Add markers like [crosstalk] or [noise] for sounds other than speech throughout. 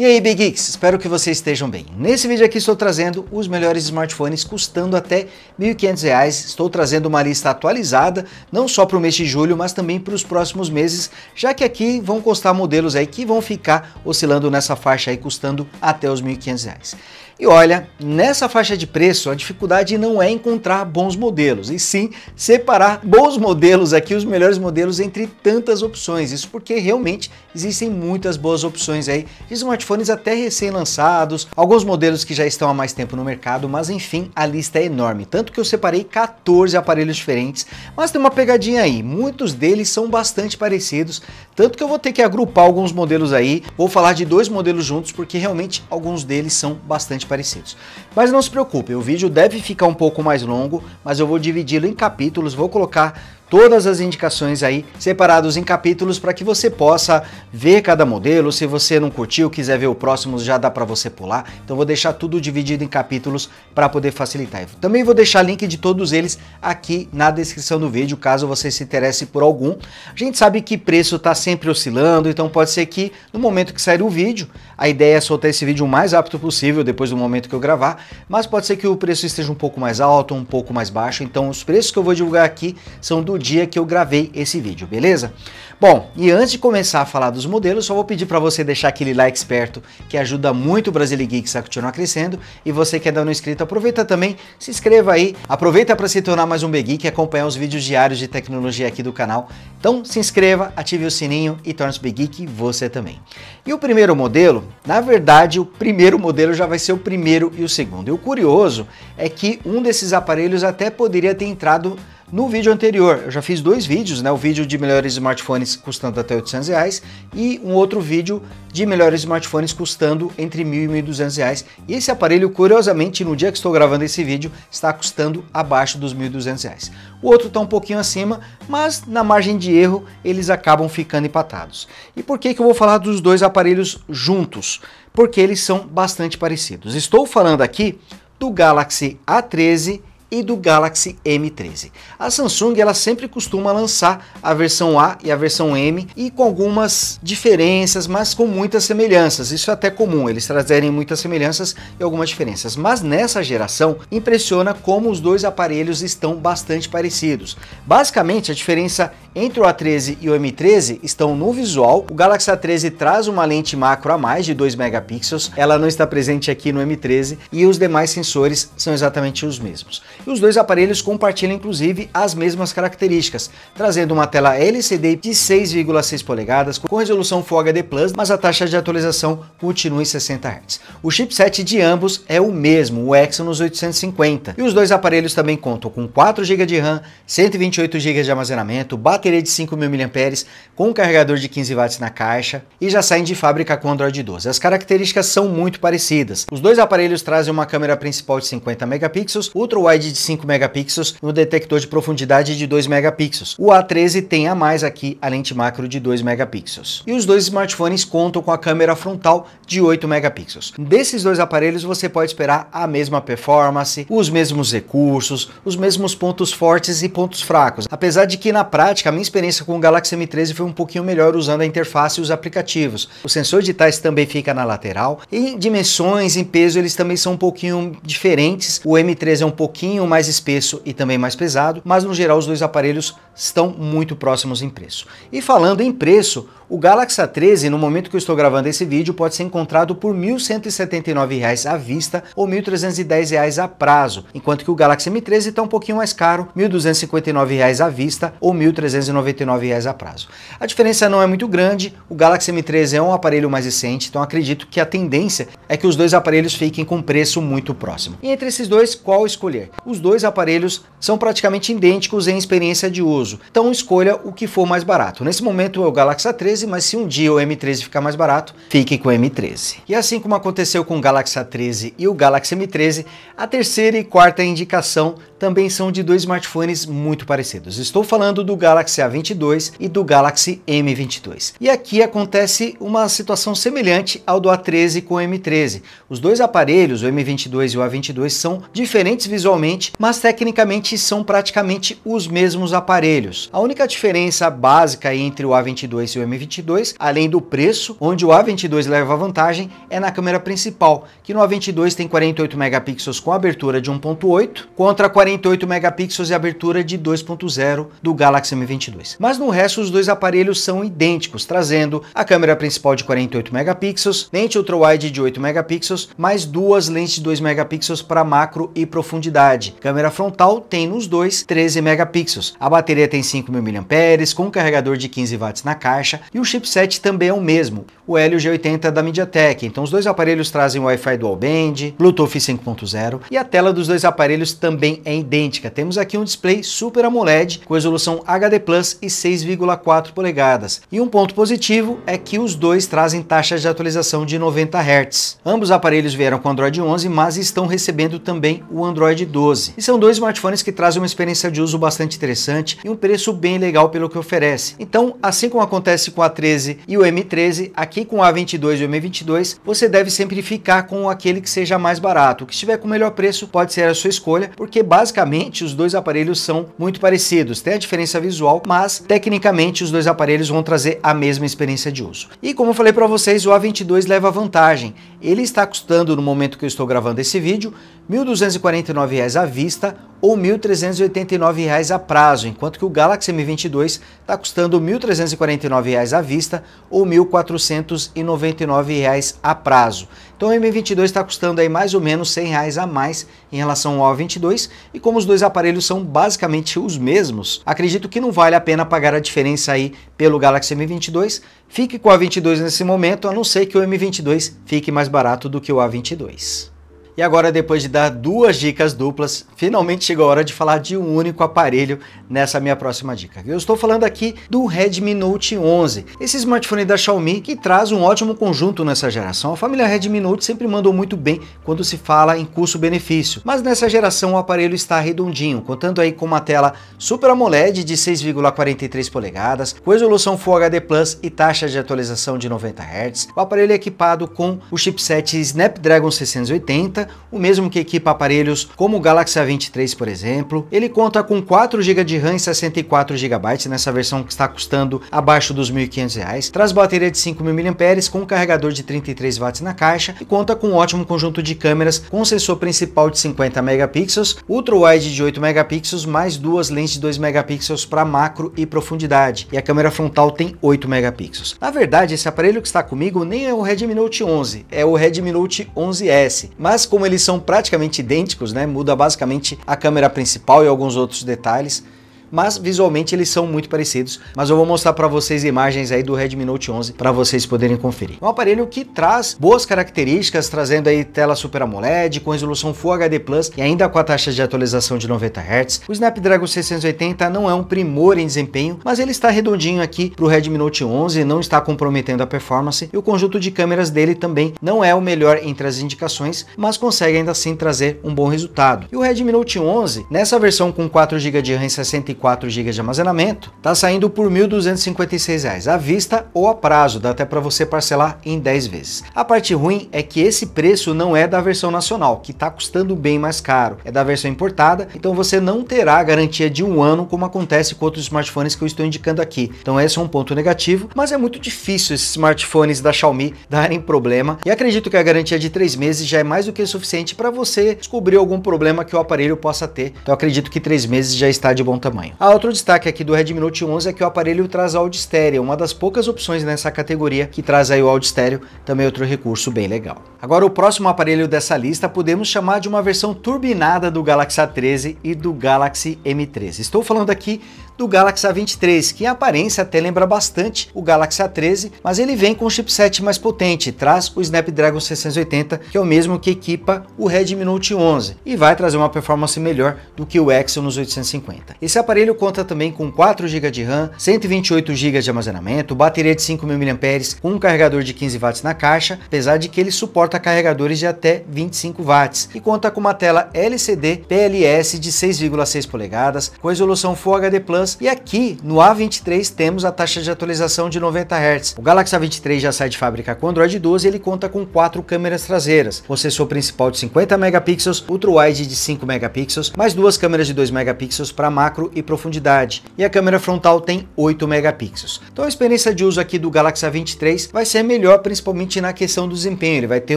E aí, Big Geeks, espero que vocês estejam bem. Nesse vídeo aqui estou trazendo os melhores smartphones custando até R$ 1.500. Estou trazendo uma lista atualizada, não só para o mês de julho, mas também para os próximos meses, já que aqui vão constar modelos aí que vão ficar oscilando nessa faixa aí, custando até os R$ 1.500. E olha, nessa faixa de preço, a dificuldade não é encontrar bons modelos, e sim separar bons modelos aqui, os melhores modelos entre tantas opções. Isso porque realmente existem muitas boas opções aí de smartphones até recém-lançados, alguns modelos que já estão há mais tempo no mercado, mas enfim, a lista é enorme. Tanto que eu separei 14 aparelhos diferentes, mas tem uma pegadinha aí, muitos deles são bastante parecidos, tanto que eu vou ter que agrupar alguns modelos aí, vou falar de dois modelos juntos porque realmente alguns deles são bastante parecidos. Mas não se preocupem, o vídeo deve ficar um pouco mais longo, mas eu vou dividi-lo em capítulos, vou colocar todas as indicações aí separados em capítulos para que você possa ver cada modelo. Se você não curtiu, quiser ver o próximo, já dá para você pular. Então vou deixar tudo dividido em capítulos para poder facilitar. também vou deixar link de todos eles aqui na descrição do vídeo, caso você se interesse por algum. A gente sabe que preço está sempre oscilando, então pode ser que no momento que sair o vídeo, a ideia é soltar esse vídeo o mais rápido possível depois do momento que eu gravar, mas pode ser que o preço esteja um pouco mais alto, um pouco mais baixo, então os preços que eu vou divulgar aqui são do dia que eu gravei esse vídeo, beleza? Bom, e antes de começar a falar dos modelos, só vou pedir para você deixar aquele like esperto que ajuda muito o Brasil Geeks a continuar crescendo. E você que é não inscrito, aproveita também, se inscreva aí, aproveita para se tornar mais um Begeek e acompanhar os vídeos diários de tecnologia aqui do canal. Então se inscreva, ative o sininho e torne-se Begeek você também. E o primeiro modelo, na verdade, o primeiro modelo já vai ser o primeiro e o segundo. E o curioso é que um desses aparelhos até poderia ter entrado no vídeo anterior, eu já fiz dois vídeos, né? O vídeo de melhores smartphones custando até 800 reais e um outro vídeo de melhores smartphones custando entre 1.000 e 1.200 reais. E esse aparelho, curiosamente, no dia que estou gravando esse vídeo, está custando abaixo dos 1.200 reais. O outro está um pouquinho acima, mas na margem de erro eles acabam ficando empatados. E por que, que eu vou falar dos dois aparelhos juntos? Porque eles são bastante parecidos. Estou falando aqui do Galaxy A13 e do Galaxy M13. A Samsung ela sempre costuma lançar a versão A e a versão M e com algumas diferenças, mas com muitas semelhanças. Isso é até comum, eles trazerem muitas semelhanças e algumas diferenças. Mas nessa geração impressiona como os dois aparelhos estão bastante parecidos. Basicamente a diferença entre o A13 e o M13 estão no visual. O Galaxy A13 traz uma lente macro a mais de 2 megapixels, ela não está presente aqui no M13 e os demais sensores são exatamente os mesmos. E os dois aparelhos compartilham inclusive as mesmas características, trazendo uma tela LCD de 6,6 polegadas com resolução Full HD Plus, mas a taxa de atualização continua em 60 Hz. O chipset de ambos é o mesmo, o Exynos 850. E os dois aparelhos também contam com 4 GB de RAM, 128 GB de armazenamento, bateria de 5.000 mAh, com carregador de 15 watts na caixa e já saem de fábrica com Android 12. As características são muito parecidas. Os dois aparelhos trazem uma câmera principal de 50 megapixels, ultra wide profundidade de 5 megapixels no detector de profundidade de 2 megapixels. O A13 tem a mais aqui a lente macro de 2 megapixels. E os dois smartphones contam com a câmera frontal de 8 megapixels. Desses dois aparelhos você pode esperar a mesma performance, os mesmos recursos, os mesmos pontos fortes e pontos fracos. Apesar de que na prática a minha experiência com o Galaxy M13 foi um pouquinho melhor usando a interface e os aplicativos. O sensor de tais também fica na lateral e dimensões em peso eles também são um pouquinho diferentes. O M13 é um pouquinho pouquinho mais espesso e também mais pesado, mas no geral os dois aparelhos estão muito próximos em preço. E falando em preço, o Galaxy A13, no momento que eu estou gravando esse vídeo, pode ser encontrado por R$ 1.179 à vista ou R$ 1.310 a prazo, enquanto que o Galaxy M13 está um pouquinho mais caro, R$ 1.259 à vista ou R$ 1.399 a prazo. A diferença não é muito grande, o Galaxy M13 é um aparelho mais recente, então acredito que a tendência é que os dois aparelhos fiquem com preço muito próximo. E entre esses dois, qual escolher? Os dois aparelhos são praticamente idênticos em experiência de uso, uso. Então escolha o que for mais barato. Nesse momento é o Galaxy A13, mas se um dia o M13 ficar mais barato, fique com o M13. E assim como aconteceu com o Galaxy A13 e o Galaxy M13, a terceira e quarta indicação também são de dois smartphones muito parecidos. Estou falando do Galaxy A22 e do Galaxy M22. E aqui acontece uma situação semelhante ao do A13 com o M13. Os dois aparelhos, o M22 e o A22, são diferentes visualmente, mas tecnicamente são praticamente os mesmos aparelhos. A única diferença básica entre o A22 e o M22, além do preço, onde o A22 leva vantagem, é na câmera principal, que no A22 tem 48 megapixels com abertura de 1.8 contra 40 48 megapixels e abertura de 2.0 do Galaxy M22. Mas no resto os dois aparelhos são idênticos, trazendo a câmera principal de 48 megapixels, lente ultra-wide de 8 megapixels, mais duas lentes de 2 megapixels para macro e profundidade. Câmera frontal tem nos dois 13 megapixels. A bateria tem 5.000 mAh, com um carregador de 15 watts na caixa e o chipset também é o mesmo, o Helio G80 da MediaTek. Então os dois aparelhos trazem Wi-Fi dual band, Bluetooth 5.0 e a tela dos dois aparelhos também é idêntica. Temos aqui um display Super AMOLED com resolução HD Plus e 6,4 polegadas. E um ponto positivo é que os dois trazem taxas de atualização de 90 Hz. Ambos os aparelhos vieram com Android 11, mas estão recebendo também o Android 12. E são dois smartphones que trazem uma experiência de uso bastante interessante e um preço bem legal pelo que oferece. Então, assim como acontece com a 13 e o M13, aqui com o A22 e o M22, você deve sempre ficar com aquele que seja mais barato. O que estiver com o melhor preço pode ser a sua escolha, porque basicamente Basicamente, os dois aparelhos são muito parecidos, tem a diferença visual, mas tecnicamente os dois aparelhos vão trazer a mesma experiência de uso. E como eu falei para vocês, o A22 leva vantagem. Ele está custando no momento que eu estou gravando esse vídeo R$ 1.249 à vista ou R$ 1.389 a prazo, enquanto que o Galaxy M22 está custando R$ 1.349 à vista ou R$ 1.499 a prazo. Então o M22 está custando aí mais ou menos R$ 100 reais a mais em relação ao A22 e como os dois aparelhos são basicamente os mesmos, acredito que não vale a pena pagar a diferença aí pelo Galaxy M22. Fique com o A22 nesse momento, a não ser que o M22 fique mais barato do que o A22. E agora, depois de dar duas dicas duplas, finalmente chegou a hora de falar de um único aparelho nessa minha próxima dica. Eu estou falando aqui do Redmi Note 11, esse smartphone da Xiaomi que traz um ótimo conjunto nessa geração. A família Redmi Note sempre mandou muito bem quando se fala em custo-benefício, mas nessa geração o aparelho está redondinho, contando aí com uma tela Super AMOLED de 6,43 polegadas, com resolução Full HD Plus e taxa de atualização de 90 Hz. O aparelho é equipado com o chipset Snapdragon 680, o mesmo que equipa aparelhos como o Galaxy A23, por exemplo. Ele conta com 4 GB de RAM e 64 GB nessa versão que está custando abaixo dos R$ 1.500. Traz bateria de 5.000 mAh com carregador de 33 watts na caixa e conta com um ótimo conjunto de câmeras com sensor principal de 50 megapixels, ultra wide de 8 megapixels mais duas lentes de 2 megapixels para macro e profundidade. E a câmera frontal tem 8 megapixels. Na verdade, esse aparelho que está comigo nem é o Redmi Note 11, é o Redmi Note 11S, mas com como eles são praticamente idênticos, né? Muda basicamente a câmera principal e alguns outros detalhes mas visualmente eles são muito parecidos, mas eu vou mostrar para vocês imagens aí do Redmi Note 11 para vocês poderem conferir. É um aparelho que traz boas características, trazendo aí tela Super AMOLED com resolução Full HD Plus e ainda com a taxa de atualização de 90 Hz. O Snapdragon 680 não é um primor em desempenho, mas ele está redondinho aqui para o Redmi Note 11, não está comprometendo a performance e o conjunto de câmeras dele também não é o melhor entre as indicações, mas consegue ainda assim trazer um bom resultado. E o Redmi Note 11, nessa versão com 4 GB de RAM 64 4 GB de armazenamento, está saindo por R$ 1.256 à vista ou a prazo, dá até para você parcelar em 10 vezes. A parte ruim é que esse preço não é da versão nacional, que está custando bem mais caro, é da versão importada, então você não terá a garantia de um ano como acontece com outros smartphones que eu estou indicando aqui. Então esse é um ponto negativo, mas é muito difícil esses smartphones da Xiaomi darem problema e acredito que a garantia de 3 meses já é mais do que suficiente para você descobrir algum problema que o aparelho possa ter. Então acredito que 3 meses já está de bom tamanho tamanho. A ah, outro destaque aqui do Redmi Note 11 é que o aparelho traz áudio estéreo, uma das poucas opções nessa categoria que traz aí o áudio estéreo, também outro recurso bem legal. Agora o próximo aparelho dessa lista podemos chamar de uma versão turbinada do Galaxy A13 e do Galaxy M13. Estou falando aqui do Galaxy A23, que em aparência até lembra bastante o Galaxy A13, mas ele vem com um chipset mais potente, traz o Snapdragon 680, que é o mesmo que equipa o Redmi Note 11, e vai trazer uma performance melhor do que o Exynos 850. Esse aparelho conta também com 4 GB de RAM, 128 GB de armazenamento, bateria de 5.000 mAh, com um carregador de 15 watts na caixa, apesar de que ele suporta carregadores de até 25 watts, e conta com uma tela LCD PLS de 6,6 polegadas, com resolução Full HD Plus e aqui no A23 temos a taxa de atualização de 90 Hz. O Galaxy A23 já sai de fábrica com Android 12 e ele conta com quatro câmeras traseiras, processor principal de 50 megapixels, ultra-wide de 5 megapixels, mais duas câmeras de 2 megapixels para macro e profundidade. E a câmera frontal tem 8 megapixels. Então a experiência de uso aqui do Galaxy A23 vai ser melhor, principalmente na questão do desempenho. Ele vai ter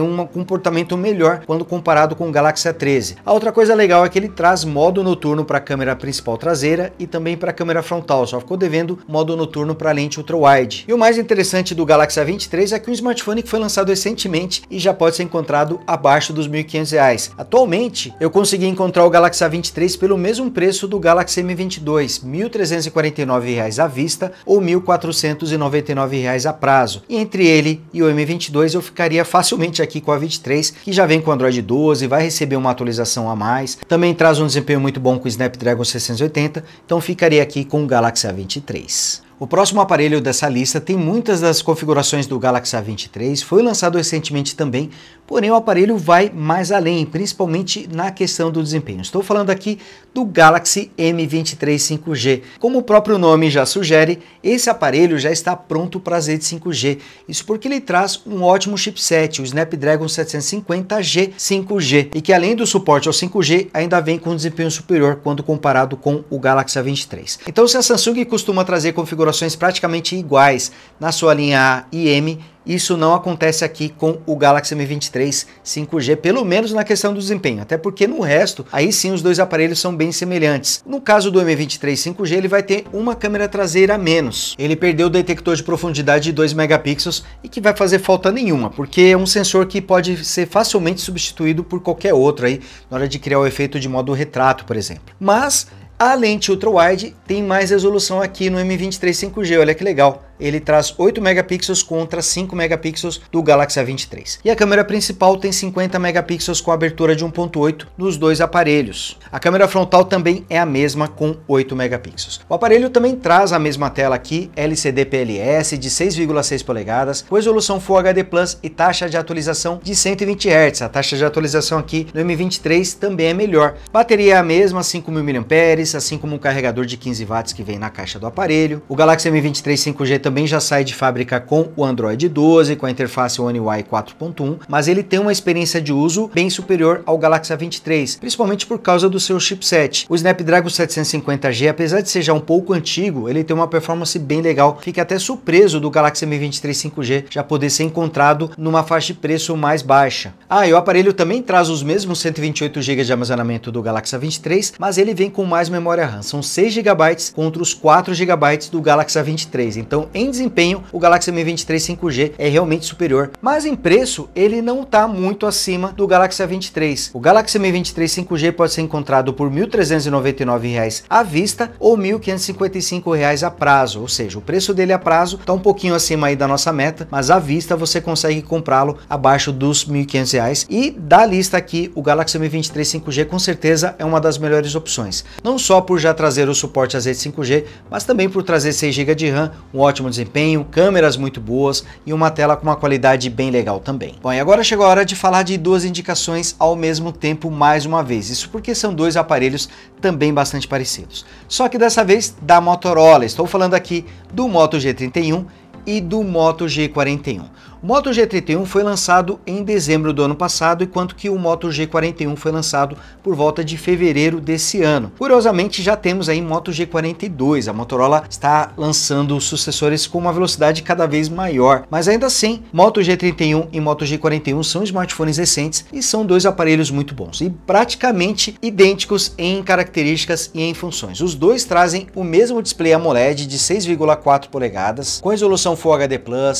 um comportamento melhor quando comparado com o Galaxy A13. A outra coisa legal é que ele traz modo noturno para a câmera principal traseira e também para a câmera frontal, só ficou devendo modo noturno para lente ultra-wide. E o mais interessante do Galaxy A23 é que um smartphone que foi lançado recentemente e já pode ser encontrado abaixo dos R$ 1.500. Atualmente, eu consegui encontrar o Galaxy A23 pelo mesmo preço do Galaxy M22, R$ 1.349 à vista ou R$ 1.499 a prazo. E entre ele e o M22 eu ficaria facilmente aqui com a 23, que já vem com Android 12, vai receber uma atualização a mais, também traz um desempenho muito bom com o Snapdragon 680, então ficaria aqui aqui com o Galaxy A23. O próximo aparelho dessa lista tem muitas das configurações do Galaxy A23, foi lançado recentemente também Porém, o aparelho vai mais além, principalmente na questão do desempenho. Estou falando aqui do Galaxy M23 5G. Como o próprio nome já sugere, esse aparelho já está pronto para as redes 5G. Isso porque ele traz um ótimo chipset, o Snapdragon 750G 5G, e que além do suporte ao 5G, ainda vem com um desempenho superior quando comparado com o Galaxy A23. Então, se a Samsung costuma trazer configurações praticamente iguais na sua linha A e M, isso não acontece aqui com o Galaxy M23 5G, pelo menos na questão do desempenho, até porque no resto, aí sim os dois aparelhos são bem semelhantes. No caso do M23 5G, ele vai ter uma câmera traseira a menos. Ele perdeu o detector de profundidade de 2 megapixels e que vai fazer falta nenhuma, porque é um sensor que pode ser facilmente substituído por qualquer outro aí, na hora de criar o efeito de modo retrato, por exemplo. Mas a lente ultra-wide tem mais resolução aqui no M23 5G, olha que legal ele traz 8 megapixels contra 5 megapixels do Galaxy A23. E a câmera principal tem 50 megapixels com abertura de 1.8 nos dois aparelhos. A câmera frontal também é a mesma com 8 megapixels. O aparelho também traz a mesma tela aqui, LCD PLS de 6,6 polegadas, com resolução Full HD Plus e taxa de atualização de 120 Hz. A taxa de atualização aqui no M23 também é melhor. Bateria é a mesma, 5.000 mAh, assim como o um carregador de 15 watts que vem na caixa do aparelho. O Galaxy M23 5G também também já sai de fábrica com o Android 12, com a interface One UI 4.1, mas ele tem uma experiência de uso bem superior ao Galaxy A23, principalmente por causa do seu chipset. O Snapdragon 750G, apesar de ser já um pouco antigo, ele tem uma performance bem legal. Fica até surpreso do Galaxy M23 5G já poder ser encontrado numa faixa de preço mais baixa. Ah, e o aparelho também traz os mesmos 128 GB de armazenamento do Galaxy A23, mas ele vem com mais memória RAM. São 6 GB contra os 4 GB do Galaxy A23. Então em desempenho, o Galaxy M23 5G é realmente superior, mas em preço ele não está muito acima do Galaxy A23. O Galaxy M23 5G pode ser encontrado por R$ 1.399 à vista ou R$ 1.555 a prazo, ou seja, o preço dele a prazo está um pouquinho acima aí da nossa meta, mas à vista você consegue comprá-lo abaixo dos R$ 1.500 e da lista aqui o Galaxy M23 5G com certeza é uma das melhores opções, não só por já trazer o suporte a Z5G, mas também por trazer 6 GB de RAM, um ótimo ótimo desempenho, câmeras muito boas e uma tela com uma qualidade bem legal também. Bom, e agora chegou a hora de falar de duas indicações ao mesmo tempo mais uma vez, isso porque são dois aparelhos também bastante parecidos. Só que dessa vez da Motorola, estou falando aqui do Moto G31 e do Moto G41. O Moto G31 foi lançado em dezembro do ano passado, enquanto que o Moto G41 foi lançado por volta de fevereiro desse ano. Curiosamente, já temos aí Moto G42. A Motorola está lançando sucessores com uma velocidade cada vez maior, mas ainda assim, Moto G31 e Moto G41 são smartphones recentes e são dois aparelhos muito bons e praticamente idênticos em características e em funções. Os dois trazem o mesmo display AMOLED de 6,4 polegadas, com resolução Full HD+,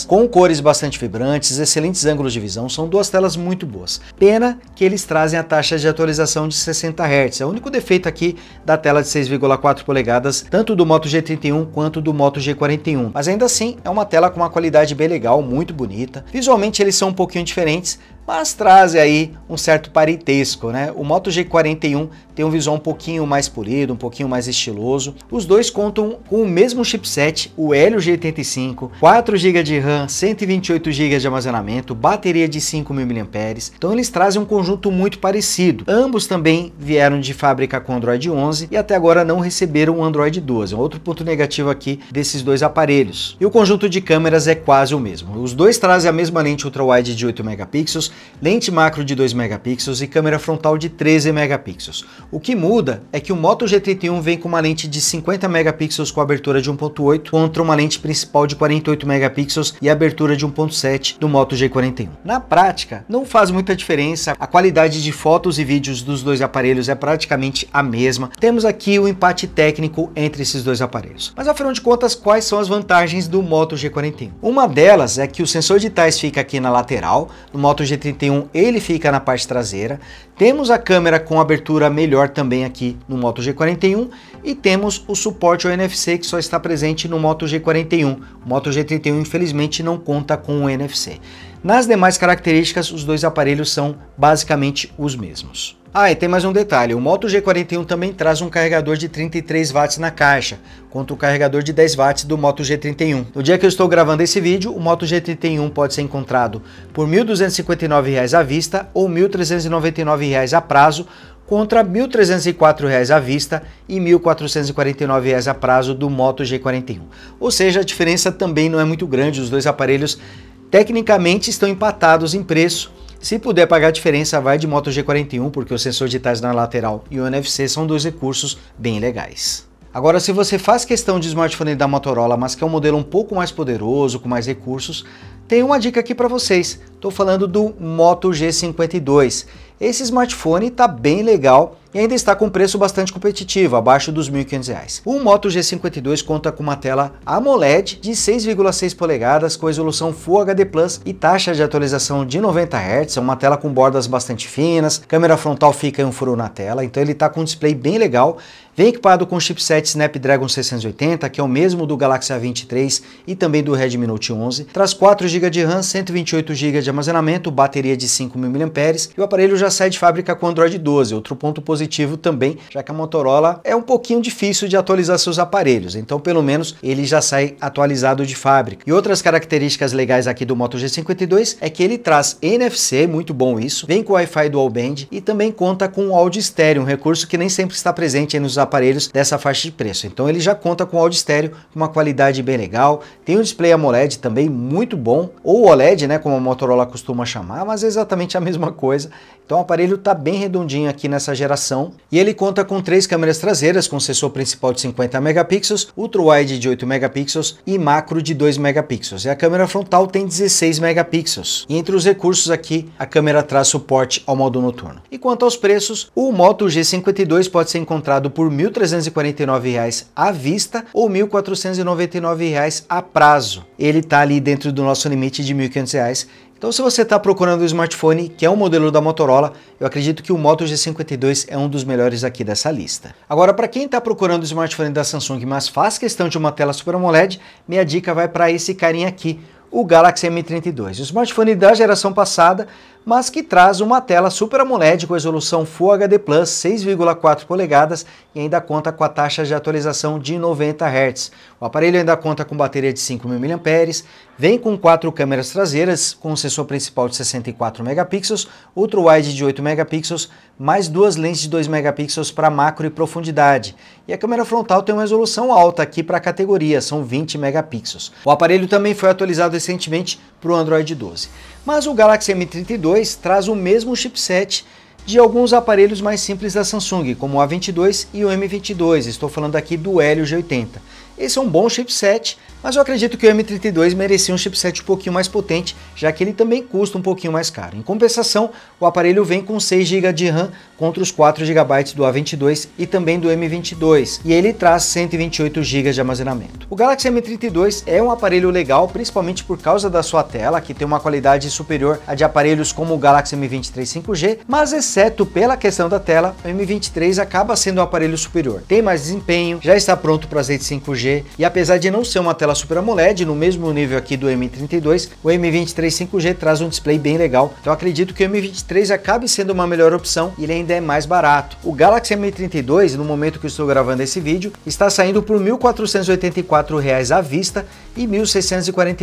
com cores bastante vibrantes, vibrantes, excelentes ângulos de visão, são duas telas muito boas. Pena que eles trazem a taxa de atualização de 60 Hz, é o único defeito aqui da tela de 6,4 polegadas, tanto do Moto G31 quanto do Moto G41. Mas ainda assim, é uma tela com uma qualidade bem legal, muito bonita. Visualmente eles são um pouquinho diferentes, mas trazem aí um certo paritesco, né? O Moto G41 tem um visual um pouquinho mais polido, um pouquinho mais estiloso. Os dois contam com o mesmo chipset, o Helio G85, 4 GB de RAM, 128 GB de armazenamento, bateria de 5.000 mAh. Então eles trazem um conjunto muito parecido. Ambos também vieram de fábrica com Android 11 e até agora não receberam o Android 12. É um outro ponto negativo aqui desses dois aparelhos. E o conjunto de câmeras é quase o mesmo. Os dois trazem a mesma lente ultra-wide de 8 megapixels, lente macro de 2 megapixels e câmera frontal de 13 megapixels. O que muda é que o Moto G31 vem com uma lente de 50 megapixels com abertura de 1.8 contra uma lente principal de 48 megapixels e abertura de 1.7 do Moto G41. Na prática, não faz muita diferença, a qualidade de fotos e vídeos dos dois aparelhos é praticamente a mesma. Temos aqui o empate técnico entre esses dois aparelhos. Mas afinal de contas, quais são as vantagens do Moto G41? Uma delas é que o sensor de tais fica aqui na lateral, no Moto G31 31 ele fica na parte traseira. Temos a câmera com abertura melhor também aqui no Moto G41 e temos o suporte ao NFC que só está presente no Moto G41. O Moto G31 infelizmente não conta com o NFC. Nas demais características, os dois aparelhos são basicamente os mesmos. Ah, e tem mais um detalhe, o Moto G41 também traz um carregador de 33 watts na caixa, contra o carregador de 10 watts do Moto G31. No dia que eu estou gravando esse vídeo, o Moto G31 pode ser encontrado por R$ 1.259 à vista ou R$ 1.399 a prazo, contra R$ 1.304 à vista e R$ 1.449 a prazo do Moto G41. Ou seja, a diferença também não é muito grande, os dois aparelhos tecnicamente estão empatados em preço, se puder pagar a diferença, vai de Moto G41, porque o sensor de tais na lateral e o NFC são dois recursos bem legais. Agora, se você faz questão de smartphone da Motorola, mas quer um modelo um pouco mais poderoso, com mais recursos, tem uma dica aqui para vocês. Estou falando do Moto G52. Esse smartphone está bem legal, e ainda está com preço bastante competitivo, abaixo dos R$ 1.500. O Moto G52 conta com uma tela AMOLED de 6,6 polegadas com resolução Full HD Plus e taxa de atualização de 90 Hz, é uma tela com bordas bastante finas, câmera frontal fica em um furo na tela, então ele está com um display bem legal, Vem equipado com chipset Snapdragon 680, que é o mesmo do Galaxy A23 e também do Redmi Note 11. Traz 4 GB de RAM, 128 GB de armazenamento, bateria de 5.000 mAh e o aparelho já sai de fábrica com Android 12, outro ponto positivo dispositivo também, já que a Motorola é um pouquinho difícil de atualizar seus aparelhos, então pelo menos ele já sai atualizado de fábrica. E outras características legais aqui do Moto G52 é que ele traz NFC, muito bom isso, vem com Wi-Fi dual band e também conta com áudio estéreo, um recurso que nem sempre está presente nos aparelhos dessa faixa de preço. Então ele já conta com áudio estéreo, com uma qualidade bem legal, tem um display AMOLED também muito bom, ou OLED, né, como a Motorola costuma chamar, mas é exatamente a mesma coisa. Então o aparelho está bem redondinho aqui nessa geração ação. E ele conta com três câmeras traseiras com sensor principal de 50 megapixels, ultra-wide de 8 megapixels e macro de 2 megapixels. E a câmera frontal tem 16 megapixels. E entre os recursos aqui, a câmera traz suporte ao modo noturno. E quanto aos preços, o Moto G52 pode ser encontrado por R$ 1.349 à vista ou R$ 1.499 a prazo. Ele está ali dentro do nosso limite de R$ 1.500 então, se você está procurando um smartphone que é um modelo da Motorola, eu acredito que o Moto G52 é um dos melhores aqui dessa lista. Agora, para quem está procurando um smartphone da Samsung, mas faz questão de uma tela Super AMOLED, minha dica vai para esse carinha aqui, o Galaxy M32. O smartphone da geração passada mas que traz uma tela Super AMOLED com resolução Full HD Plus 6,4 polegadas e ainda conta com a taxa de atualização de 90 Hz. O aparelho ainda conta com bateria de 5.000 mAh, vem com quatro câmeras traseiras com sensor principal de 64 megapixels, outro wide de 8 megapixels, mais duas lentes de 2 megapixels para macro e profundidade. E a câmera frontal tem uma resolução alta aqui para a categoria, são 20 megapixels. O aparelho também foi atualizado recentemente para o Android 12. Mas o Galaxy M32 traz o mesmo chipset de alguns aparelhos mais simples da Samsung, como o A22 e o M22, estou falando aqui do Helio G80. Esse é um bom chipset, mas eu acredito que o M32 merecia um chipset um pouquinho mais potente, já que ele também custa um pouquinho mais caro. Em compensação, o aparelho vem com 6 GB de RAM contra os 4 GB do A22 e também do M22, e ele traz 128 GB de armazenamento. O Galaxy M32 é um aparelho legal, principalmente por causa da sua tela, que tem uma qualidade superior à de aparelhos como o Galaxy M23 5G, mas exceto pela questão da tela, o M23 acaba sendo um aparelho superior. Tem mais desempenho, já está pronto para as redes 5G, e apesar de não ser uma tela Super AMOLED, no mesmo nível aqui do M32, o M23 5G traz um display bem legal. Então acredito que o M23 acabe sendo uma melhor opção e ele ainda é mais barato. O Galaxy M32, no momento que eu estou gravando esse vídeo, está saindo por R$ 1.484 à vista e R$ 1.649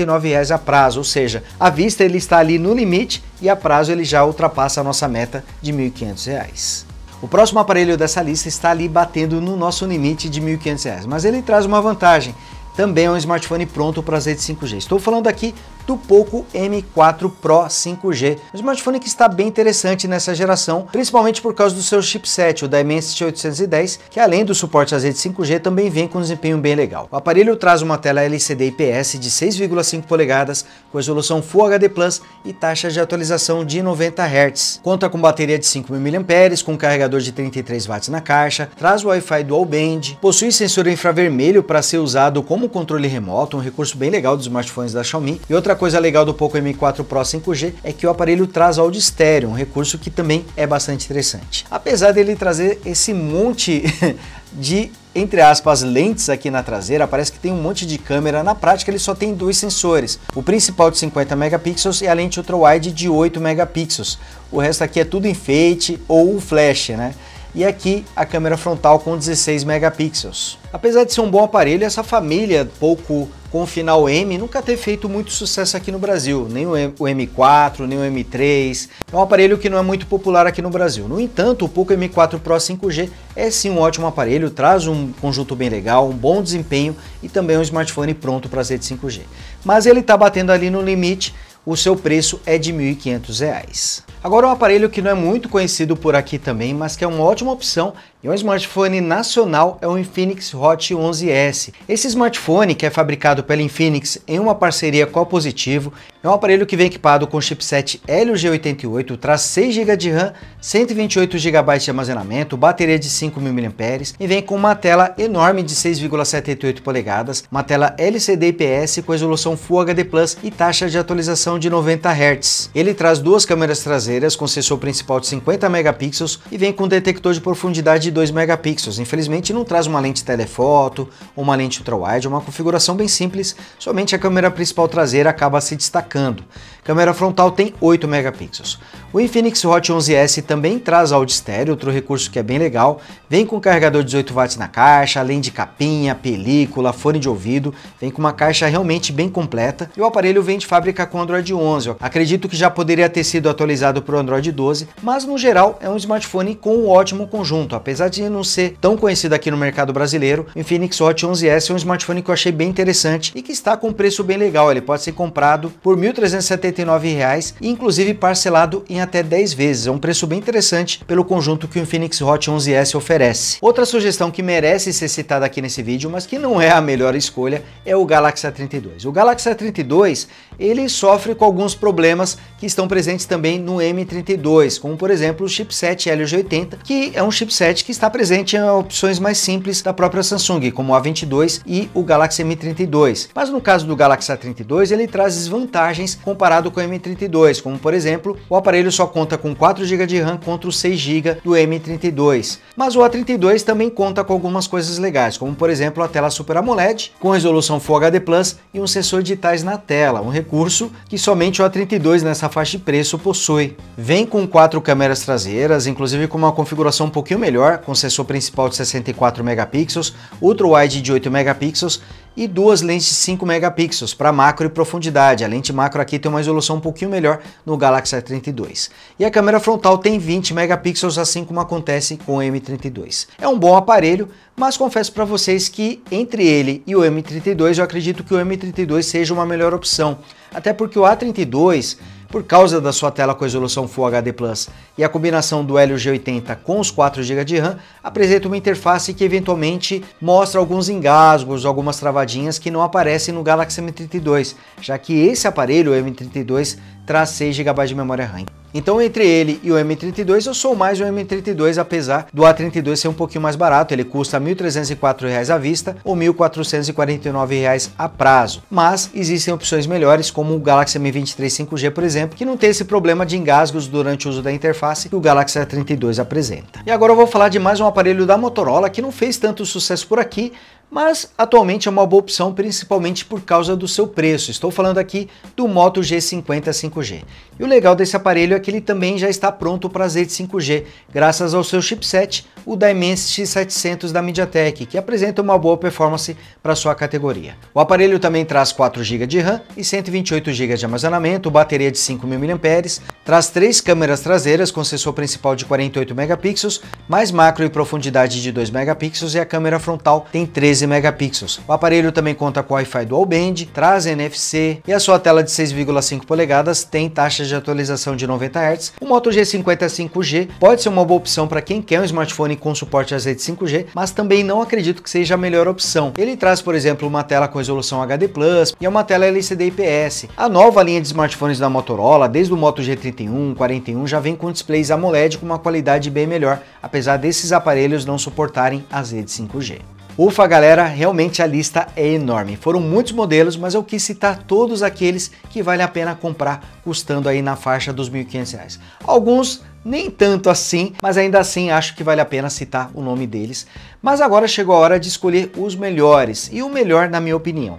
a prazo, ou seja, à vista ele está ali no limite e a prazo ele já ultrapassa a nossa meta de R$ 1.500. O próximo aparelho dessa lista está ali batendo no nosso limite de R$ 1.500, mas ele traz uma vantagem. Também é um smartphone pronto para as redes 5G. Estou falando aqui do Poco M4 Pro 5G, um smartphone que está bem interessante nessa geração, principalmente por causa do seu chipset, o Dimensity 810, que além do suporte às redes 5G, também vem com um desempenho bem legal. O aparelho traz uma tela LCD IPS de 6,5 polegadas, com resolução Full HD Plus e taxa de atualização de 90 Hz. Conta com bateria de 5.000 mAh, com carregador de 33 watts na caixa, traz Wi-Fi dual band, possui sensor infravermelho para ser usado como controle remoto, um recurso bem legal dos smartphones da Xiaomi, e outra coisa legal do Poco M4 Pro 5G é que o aparelho traz áudio estéreo, um recurso que também é bastante interessante. Apesar dele trazer esse monte [laughs] de entre aspas, lentes aqui na traseira, parece que tem um monte de câmera, na prática ele só tem dois sensores, o principal de 50 megapixels e a lente ultra-wide de 8 megapixels, o resto aqui é tudo enfeite ou flash, né? e aqui a câmera frontal com 16 megapixels. Apesar de ser um bom aparelho, essa família pouco com o final M nunca ter feito muito sucesso aqui no Brasil, nem o M4, nem o M3. É um aparelho que não é muito popular aqui no Brasil. No entanto, o Poco M4 Pro 5G é sim um ótimo aparelho, traz um conjunto bem legal, um bom desempenho e também um smartphone pronto para a rede 5G. Mas ele está batendo ali no limite o seu preço é de R$ 1.500. Agora um aparelho que não é muito conhecido por aqui também, mas que é uma ótima opção e um smartphone nacional é o Infinix Hot 11S. Esse smartphone, que é fabricado pela Infinix em uma parceria com a Positivo, é um aparelho que vem equipado com chipset Helio G88, traz 6 GB de RAM, 128 GB de armazenamento, bateria de 5.000 mAh e vem com uma tela enorme de 6,78 polegadas, uma tela LCD IPS com resolução Full HD Plus e taxa de atualização de 90 Hz. Ele traz duas câmeras traseiras com sensor principal de 50 megapixels e vem com detector de profundidade de 2 megapixels. Infelizmente não traz uma lente telefoto, uma lente ultra-wide, é uma configuração bem simples, somente a câmera principal traseira acaba se destacando. Câmera frontal tem 8 megapixels. O Infinix Hot 11S também traz áudio estéreo, outro recurso que é bem legal. Vem com carregador 18 watts na caixa, além de capinha, película, fone de ouvido. Vem com uma caixa realmente bem completa. E o aparelho vem de fábrica com Android 11. Acredito que já poderia ter sido atualizado para o Android 12, mas no geral é um smartphone com um ótimo conjunto. Apesar de não ser tão conhecido aqui no mercado brasileiro, o Infinix Hot 11S é um smartphone que eu achei bem interessante e que está com um preço bem legal. Ele pode ser comprado por R$ 1.370 199 reais, inclusive parcelado em até 10 vezes. É um preço bem interessante pelo conjunto que o Infinix Hot 11S oferece. Outra sugestão que merece ser citada aqui nesse vídeo, mas que não é a melhor escolha, é o Galaxy A32. O Galaxy A32 ele sofre com alguns problemas que estão presentes também no M32, como por exemplo o chipset LG80, que é um chipset que está presente em opções mais simples da própria Samsung, como o A22 e o Galaxy M32. Mas no caso do Galaxy A32, ele traz desvantagens comparado com o M32, como por exemplo, o aparelho só conta com 4 GB de RAM contra os 6 GB do M32. Mas o A32 também conta com algumas coisas legais, como por exemplo a tela Super AMOLED com resolução Full HD Plus e um sensor digitais na tela, um recurso que somente o A32 nessa faixa de preço possui. Vem com quatro câmeras traseiras, inclusive com uma configuração um pouquinho melhor, com sensor principal de 64 megapixels, ultra-wide de 8 megapixels e duas lentes de 5 megapixels para macro e profundidade. A lente macro aqui tem uma resolução um pouquinho melhor no Galaxy S32. E a câmera frontal tem 20 megapixels, assim como acontece com o M32. É um bom aparelho, mas confesso para vocês que entre ele e o M32 eu acredito que o M32 seja uma melhor opção, até porque o A32 por causa da sua tela com resolução Full HD Plus e a combinação do Helio G80 com os 4 GB de RAM, apresenta uma interface que eventualmente mostra alguns engasgos, algumas travadinhas que não aparecem no Galaxy M32, já que esse aparelho, o M32, traz 6 GB de memória RAM. Então, entre ele e o M32, eu sou mais o M32, apesar do A32 ser um pouquinho mais barato. Ele custa R$ 1.304 à vista ou R$ 1.449 a prazo. Mas existem opções melhores, como o Galaxy M23 5G, por exemplo, que não tem esse problema de engasgos durante o uso da interface que o Galaxy A32 apresenta. E agora eu vou falar de mais um aparelho da Motorola que não fez tanto sucesso por aqui, mas atualmente é uma boa opção principalmente por causa do seu preço. Estou falando aqui do Moto G50 5G. E o legal desse aparelho é que ele também já está pronto para as redes 5G, graças ao seu chipset, o Dimensity 700 da MediaTek, que apresenta uma boa performance para sua categoria. O aparelho também traz 4 GB de RAM e 128 GB de armazenamento, bateria de 5.000 mAh, traz três câmeras traseiras com sensor principal de 48 megapixels, mais macro e profundidade de 2 megapixels e a câmera frontal tem 13 13 megapixels. O aparelho também conta com Wi-Fi Dual Band, traz NFC e a sua tela de 6,5 polegadas tem taxa de atualização de 90 Hz. O Moto G50 5G pode ser uma boa opção para quem quer um smartphone com suporte às redes 5G, mas também não acredito que seja a melhor opção. Ele traz, por exemplo, uma tela com resolução HD Plus e é uma tela LCD IPS. A nova linha de smartphones da Motorola, desde o Moto G31, 41, já vem com displays AMOLED com uma qualidade bem melhor, apesar desses aparelhos não suportarem as redes 5G. Ufa, galera, realmente a lista é enorme. Foram muitos modelos, mas eu quis citar todos aqueles que vale a pena comprar custando aí na faixa dos R$ 1.500. Alguns nem tanto assim, mas ainda assim acho que vale a pena citar o nome deles. Mas agora chegou a hora de escolher os melhores, e o melhor na minha opinião.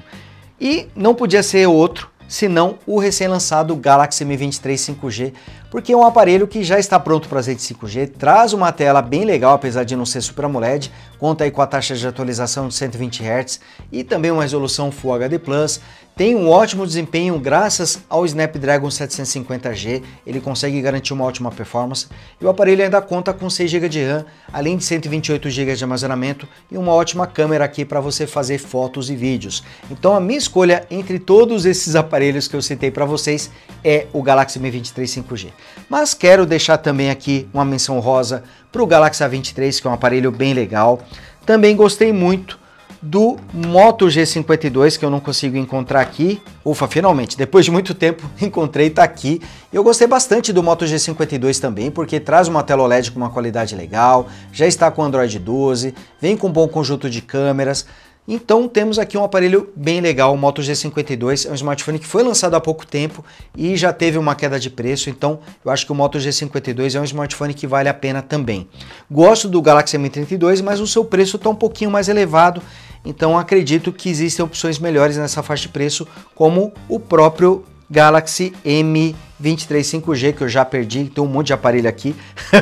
E não podia ser outro, senão o recém-lançado Galaxy M23 5G porque é um aparelho que já está pronto para as redes 5G, traz uma tela bem legal, apesar de não ser Super AMOLED, conta aí com a taxa de atualização de 120 Hz e também uma resolução Full HD+, tem um ótimo desempenho graças ao Snapdragon 750G, ele consegue garantir uma ótima performance e o aparelho ainda conta com 6 GB de RAM, além de 128 GB de armazenamento e uma ótima câmera aqui para você fazer fotos e vídeos. Então a minha escolha entre todos esses aparelhos que eu citei para vocês é o Galaxy m 23 5G. Mas quero deixar também aqui uma menção rosa para o Galaxy A23, que é um aparelho bem legal. Também gostei muito do Moto G52, que eu não consigo encontrar aqui. Ufa, finalmente, depois de muito tempo, [laughs] encontrei, tá aqui. Eu gostei bastante do Moto G52 também, porque traz uma tela OLED com uma qualidade legal, já está com Android 12, vem com um bom conjunto de câmeras, então temos aqui um aparelho bem legal, o Moto G52, é um smartphone que foi lançado há pouco tempo e já teve uma queda de preço, então eu acho que o Moto G52 é um smartphone que vale a pena também. Gosto do Galaxy M32, mas o seu preço está um pouquinho mais elevado, então acredito que existem opções melhores nessa faixa de preço, como o próprio Galaxy M23 5G, que eu já perdi, tem um monte de aparelho aqui.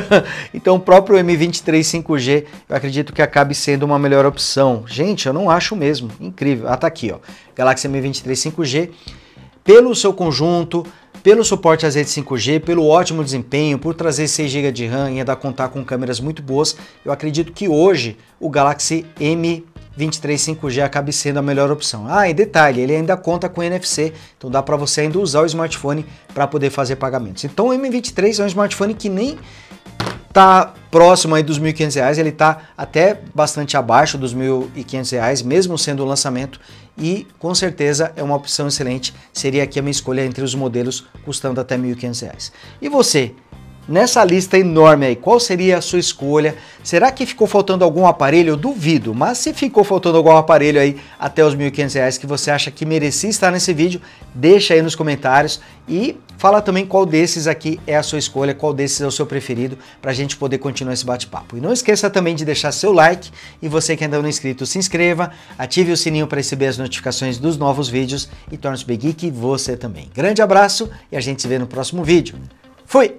[laughs] então o próprio M23 5G, eu acredito que acabe sendo uma melhor opção. Gente, eu não acho mesmo, incrível. Ah, tá aqui, ó. Galaxy M23 5G, pelo seu conjunto, pelo suporte às redes 5G, pelo ótimo desempenho, por trazer 6 GB de RAM e ainda contar com câmeras muito boas, eu acredito que hoje o Galaxy M23 23 5G acabe sendo a melhor opção. Ah, e detalhe, ele ainda conta com NFC, então dá para você ainda usar o smartphone para poder fazer pagamentos. Então o M23 é um smartphone que nem tá próximo aí dos R$ 1.500, ele tá até bastante abaixo dos R$ 1.500, mesmo sendo o lançamento, e com certeza é uma opção excelente, seria aqui a minha escolha entre os modelos custando até R$ 1.500. E você, nessa lista enorme aí, qual seria a sua escolha? Será que ficou faltando algum aparelho? Eu duvido, mas se ficou faltando algum aparelho aí até os R$ 1.500 que você acha que merecia estar nesse vídeo, deixa aí nos comentários e fala também qual desses aqui é a sua escolha, qual desses é o seu preferido, para a gente poder continuar esse bate-papo. E não esqueça também de deixar seu like e você que ainda não é inscrito, se inscreva, ative o sininho para receber as notificações dos novos vídeos e torne-se Big Geek você também. Grande abraço e a gente se vê no próximo vídeo. Fui!